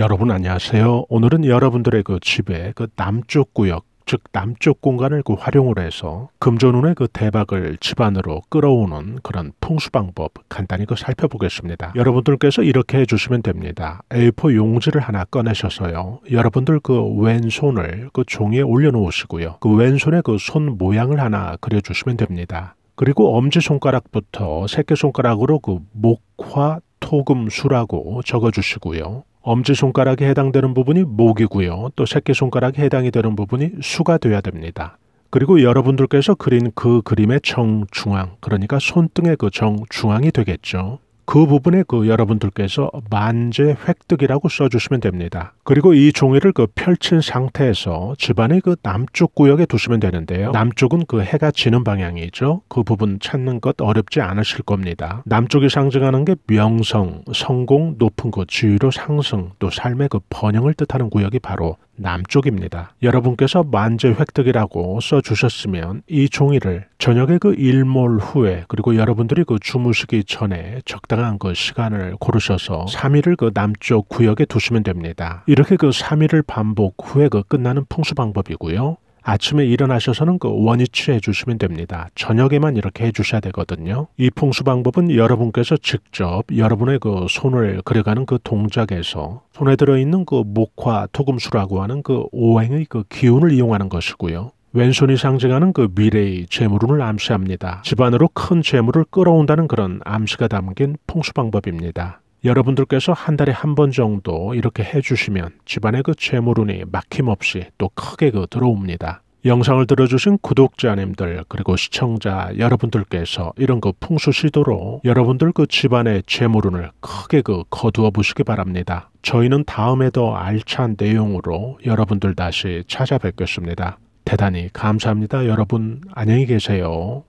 여러분 안녕하세요. 오늘은 여러분들의 그 집에 그 남쪽 구역 즉 남쪽 공간을 그 활용을 해서 금전운의 그 대박을 집안으로 끌어오는 그런 풍수 방법 간단히 그 살펴보겠습니다. 여러분들께서 이렇게 해주시면 됩니다. A4 용지를 하나 꺼내셔서요. 여러분들 그 왼손을 그 종이에 올려놓으시고요. 그왼손의그 손 모양을 하나 그려주시면 됩니다. 그리고 엄지손가락부터 새끼손가락으로 그 목화 토금수라고 적어주시고요. 엄지손가락에 해당되는 부분이 목이고요. 또 새끼손가락에 해당이 되는 부분이 수가 돼야 됩니다. 그리고 여러분들께서 그린 그 그림의 정중앙, 그러니까 손등의 그 정중앙이 되겠죠. 그 부분에 그 여러분들께서 만재 획득이라고 써주시면 됩니다. 그리고 이 종이를 그 펼친 상태에서 집안의 그 남쪽 구역에 두시면 되는데요. 남쪽은 그 해가 지는 방향이죠. 그 부분 찾는 것 어렵지 않으실 겁니다. 남쪽이 상징하는 게 명성, 성공, 높은 곳, 그 지위로 상승, 또 삶의 그 번영을 뜻하는 구역이 바로 남쪽입니다. 여러분께서 만재 획득이라고 써주셨으면 이 종이를 저녁에 그 일몰 후에 그리고 여러분들이 그 주무시기 전에 적당한 그 시간을 고르셔서 3일을 그 남쪽 구역에 두시면 됩니다. 이렇게 그 3일을 반복 후에 그 끝나는 풍수 방법이고요. 아침에 일어나셔서는 그 원위치 해주시면 됩니다. 저녁에만 이렇게 해주셔야 되거든요. 이 풍수 방법은 여러분께서 직접 여러분의 그 손을 그려가는 그 동작에서 손에 들어있는 그 목화 토금수라고 하는 그 오행의 그 기운을 이용하는 것이고요. 왼손이 상징하는 그 미래의 재물운을 암시합니다. 집안으로 큰 재물을 끌어온다는 그런 암시가 담긴 풍수 방법입니다. 여러분들께서 한 달에 한 번 정도 이렇게 해주시면 집안의 그 재물운이 막힘없이 또 크게 그 들어옵니다. 영상을 들어주신 구독자님들 그리고 시청자 여러분들께서 이런 그 풍수 시도로 여러분들 그 집안의 재물운을 크게 그 거두어 보시기 바랍니다. 저희는 다음에 더 알찬 내용으로 여러분들 다시 찾아뵙겠습니다. 대단히 감사합니다. 여러분 안녕히 계세요.